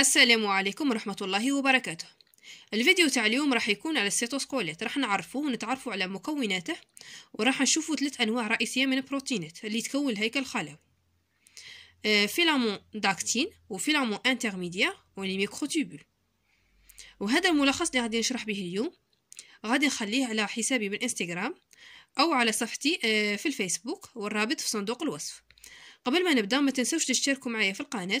السلام عليكم ورحمة الله وبركاته الفيديو تاع اليوم راح يكون على السيتوسكوليت راح نعرفه ونتعرفه على مكوناته وراح نشوفه ثلاث انواع رئيسيه من البروتينات اللي تكون الهيكل الخلوي فيلامون داكتين وفيلامون انترميديا وليميكروتوبول وهذا الملخص اللي غادي نشرح به اليوم غادي نخليه على حسابي بالانستغرام او على صفحتي آه، في الفيسبوك والرابط في صندوق الوصف قبل ما نبدا ما تنسوش تشتركوا معايا في القناه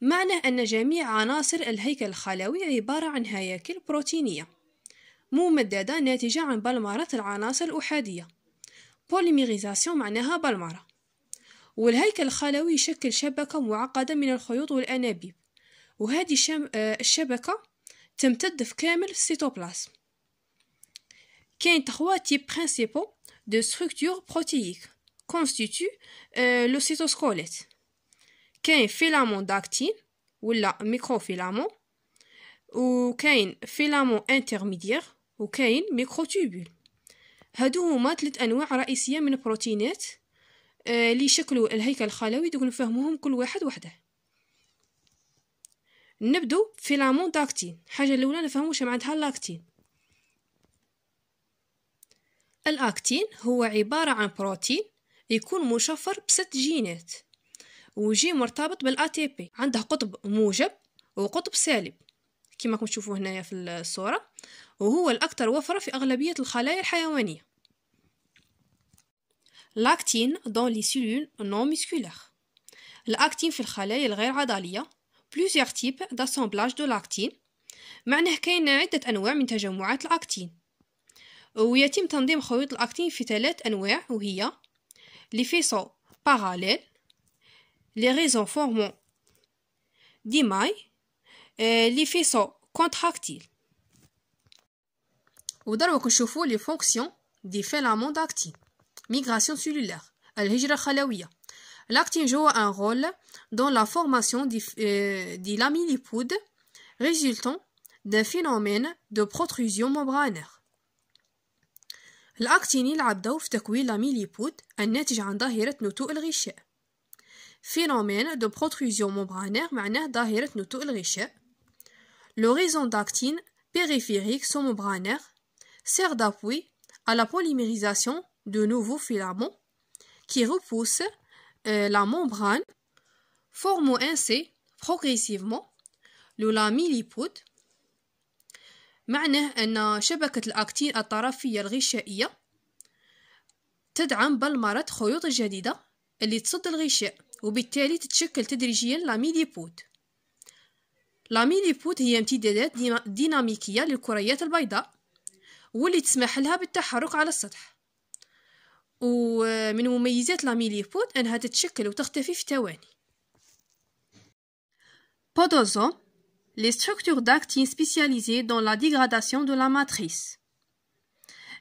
معناه أن جميع عناصر الهيكل الخلوي عبارة عن هياكل بروتينية ممددة ناتجة عن بلمرة العناصر الأحادية بوليميريزاسيون معناها بلمرة والهيكل الخلوي يشكل شبكة معقدة من الخيوط والأنابيب وهذه آه، الشبكة تمتد في كامل السيتوبلازم كاين تخوا تيب برينسيبو دو ستركتور بروتييك كونستيتو لو سيتوسكوليت كاين فيلامون داكتين ولا ميكرو فيلامون وكاين فيلامون انترميديير وكاين ميكرو تيوبول هادو هما ثلاث انواع رئيسيه من البروتينات آه، اللي يشكلوا الهيكل الخلوي دوك نفهموهم كل واحد وحده نبدو فيلامون داكتين حاجه الاولى نفهموا واش معناتها اللاكتين الاكتين هو عباره عن بروتين يكون مشفر بست جينات وجي مرتبط بالأ بي عنده قطب موجب وقطب سالب كما راكم تشوفوا هنايا في الصورة وهو الأكثر وفرة في أغلبية الخلايا الحيوانية لاكتين دون لي سيلول نون musculaires الأكتين في الخلايا الغير عضلية plusieurs تيب d'assemblage دو لاكتين معناه كاين عدة أنواع من تجمعات الأكتين ويتم تنظيم خيوط الأكتين في ثلاث أنواع وهي لي فيسو باراليل les raisons formant mailles et euh, les faisceaux contractiles. Vous devez voir les fonctions des filaments d'actine. Migration cellulaire, l'hijra L'actine joue un rôle dans la formation des euh, lamellipodes résultant d'un phénomène de protrusion membranaire. L'actine est un rôle dans la formation de l'amylipoude résultant phénomène de protrusion membranaire معناه ظاهرة نتوء الغشاء L'horizon d'actine périphérique sous-membranaire sert d'appui à la polymérisation de nouveaux filaments qui repoussent euh, la membrane, formant ainsi progressivement le lamellipode معناه أن شبكة الأكتين الطرفية الغشائية تدعم بلمرة خيوط جديدة اللي تصد الغشاء وبالتالي تتشكل تدريجيا لاميديبوت لاميديبوت هي امتدادات ديناميكية للكريات البيضاء واللي تسمح لها بالتحرك على السطح ومن مميزات لاميليبوت أنها تتشكل وتختفي في ثواني بودوزون لي ستركتور داكتين سبيسياليزي دون لا ديغراداسيون دو لا ماتريس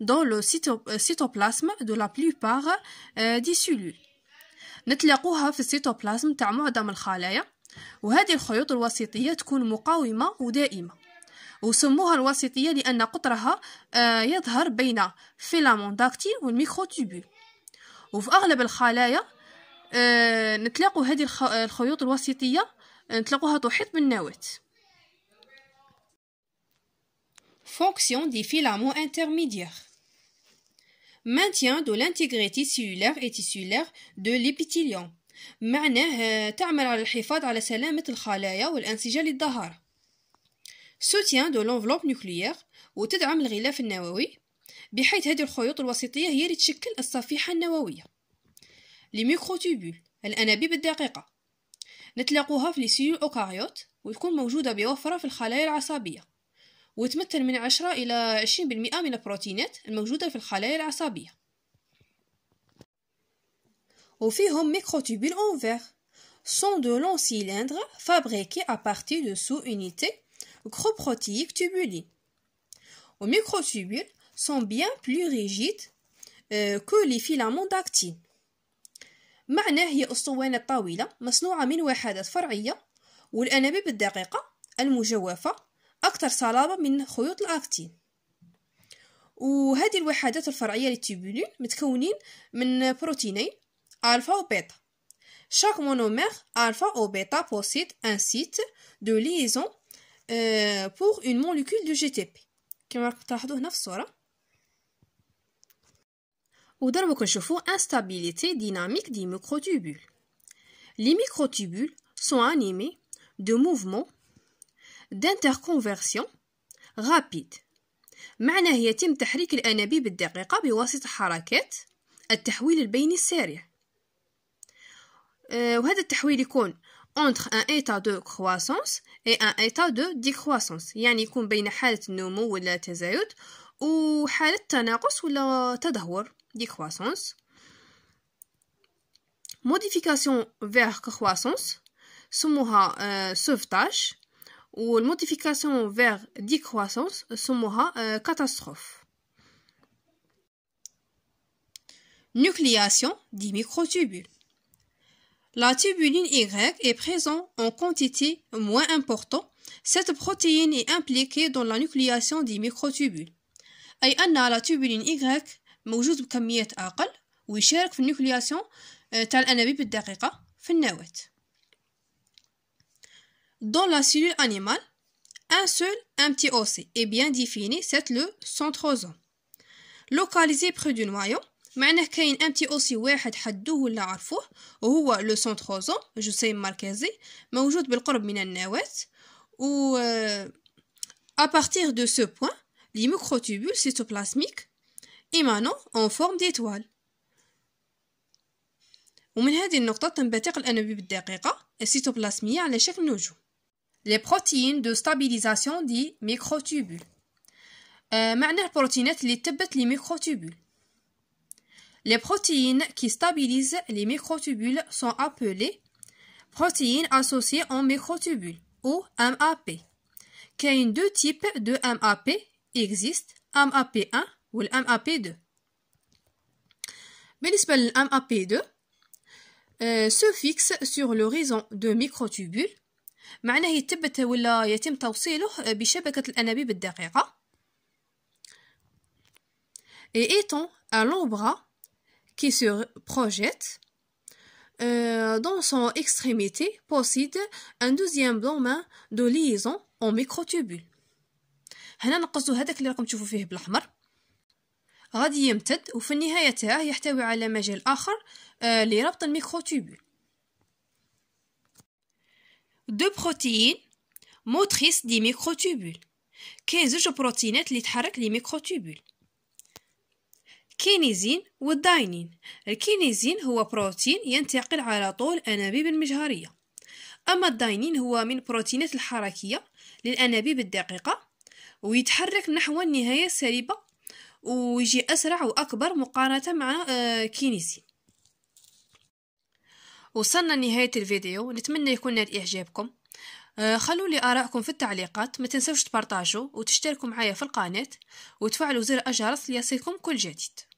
dans le euh, cytoplasme de la plupart euh, des cellules نتلاقوها في السيتوبلازم تاع معظم الخلايا وهذه الخيوط الوسيطية تكون مقاومة ودائمة وسموها الوسيطية لأن قطرها آه، يظهر بين فيلامون داكتيل والميكروتوبول وفي أغلب الخلايا آه، نتلاقوا هذه الخيوط الوسيطية نتلاقوها تحيط بالنواة fonction des filaments intermédiaires. Maintien de l'intégrité cellulaire et tissulaire de l'épithélium. معناه تعمل على الحفاظ على سلامة الخلايا والأنسجة للظهر سوتيان دو لونفلوب نوكليير وتدعم الغلاف النووي بحيث هذه الخيوط الوسيطية هي اللي تشكل الصفيحة النووية لي ميكروتوبول الأنابيب الدقيقة نتلاقوها في لي سيول أوكاريوت وتكون موجودة بوفرة في الخلايا العصبية وتمثل من 10 إلى 20% من البروتينات الموجودة في الخلايا العصبية وفيهم ميكروتوبول أنفير sont de longs cylindres fabriqués à partir de sous-unités gros protéiques tubulines. Les microtubules sont bien plus rigides euh, que les filaments d'actine. معناه هي أسطوانة طويلة مصنوعة من وحدات فرعية والأنابيب الدقيقة المجوفة أكثر صلابة من خيوط الأكتين وهذه الوحدات الفرعية للتيبولين متكونين من بروتينين ألفا وبيتا مونومير ألفا alpha بيتا بوسيد أن سيت دو ليزون بور أون pour دو جي تي بي كما راكم تلاحظوا هنا في الصورة ودربو كنشوفو انستابيليتي ديناميك دي ميكروتوبول لي ميكروتوبول سون انيمي دو موفمون d'interconversion rapide معناه يتم تحريك الأنابيب الدقيقة بواسطة حركات التحويل البيني السريع أه، وهذا التحويل يكون entre un état de croissance et un état de décroissance يعني يكون بين حالة النمو ولا التزايد وحالة تناقص ولا تدهور décroissance modification vers croissance سموها أه، sauvetage ou une modification vers décroissance, ce sera euh, catastrophe. Nucléation des microtubules. La tubuline Y est présente en quantité moins importante. Cette protéine est impliquée dans la nucléation des microtubules. La tubuline Y موجود بكميات dans la cellule animale, un seul petit MTOC est bien défini, c'est le centrosome. Localisé près du noyau, معناه كاين ام تي او واحد حدوه ولا عرفوه وهو لو سونتروزوم جسيم مركزي موجود بالقرب من النواة و à partir de ce point les microtubules cytoplasmiques émanant en forme d'étoile ومن هذه النقطة تنبثق الأنابيب الدقيقة السيتوبلازمية على شكل نجوم les protéines de stabilisation des euh, microtubules. Les protéines qui stabilisent les microtubules sont appelées protéines associées aux microtubules ou MAP. Qu'il y a deux types de MAP existent, MAP1 ou MAP2. Mais MAP2 euh, se fixe sur l'horizon de microtubules مع أنه يتبت ولا يتم توصيله بشبكة الأنابيب الدقيقة et étend un long كي qui se projette euh, dans son extrémité possède un deuxième domaine de liaison en microtubule هنا نقصدو هذاك اللي راكم تشوفوا فيه بالاحمر غادي يمتد وفي النهايه تاعه يحتوي على مجال اخر آه لربط الميكروتوبول دو بروتين موتريس دي ميكروتوبول كاين زوج بروتينات اللي تحرك لي ميكروتوبول كينيزين والداينين الكينيزين هو بروتين ينتقل على طول أنابيب المجهرية أما الداينين هو من بروتينات الحركية للأنابيب الدقيقة ويتحرك نحو النهاية السالبة ويجي أسرع وأكبر مقارنة مع كينيزين وصلنا لنهاية الفيديو نتمنى يكون نال إعجابكم آه، خلوا لي آراءكم في التعليقات ما تنسوش تبارطاجوا وتشتركوا معايا في القناة وتفعلوا زر الجرس ليصلكم كل جديد